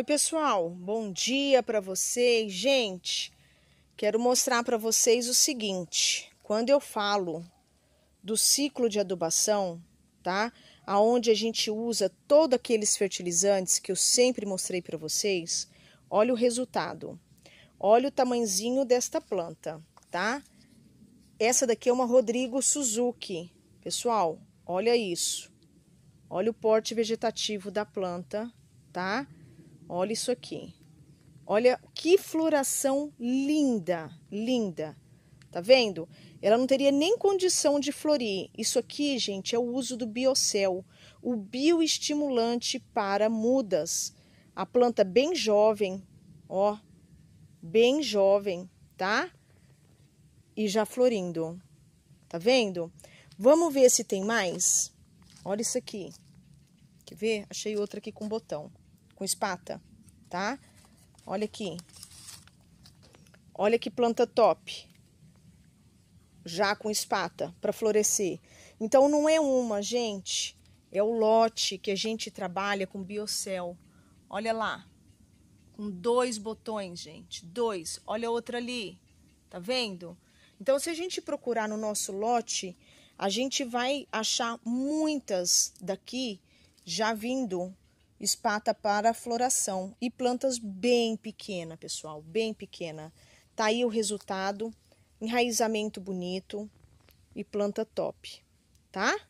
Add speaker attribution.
Speaker 1: Oi, pessoal, bom dia para vocês. Gente, quero mostrar para vocês o seguinte: quando eu falo do ciclo de adubação, tá? Aonde a gente usa todos aqueles fertilizantes que eu sempre mostrei para vocês, olha o resultado. Olha o tamanzinho desta planta, tá? Essa daqui é uma Rodrigo Suzuki. Pessoal, olha isso. Olha o porte vegetativo da planta, tá? Olha isso aqui. Olha que floração linda, linda. Tá vendo? Ela não teria nem condição de florir. Isso aqui, gente, é o uso do biocel, o bioestimulante para mudas. A planta bem jovem, ó, bem jovem, tá? E já florindo. Tá vendo? Vamos ver se tem mais. Olha isso aqui. Quer ver? Achei outra aqui com botão com espata, tá? Olha aqui. Olha que planta top. Já com espata para florescer. Então não é uma, gente, é o lote que a gente trabalha com biocel. Olha lá. Com dois botões, gente, dois. Olha outra ali. Tá vendo? Então se a gente procurar no nosso lote, a gente vai achar muitas daqui já vindo espata para floração e plantas bem pequena, pessoal, bem pequena. Tá aí o resultado, enraizamento bonito e planta top, tá?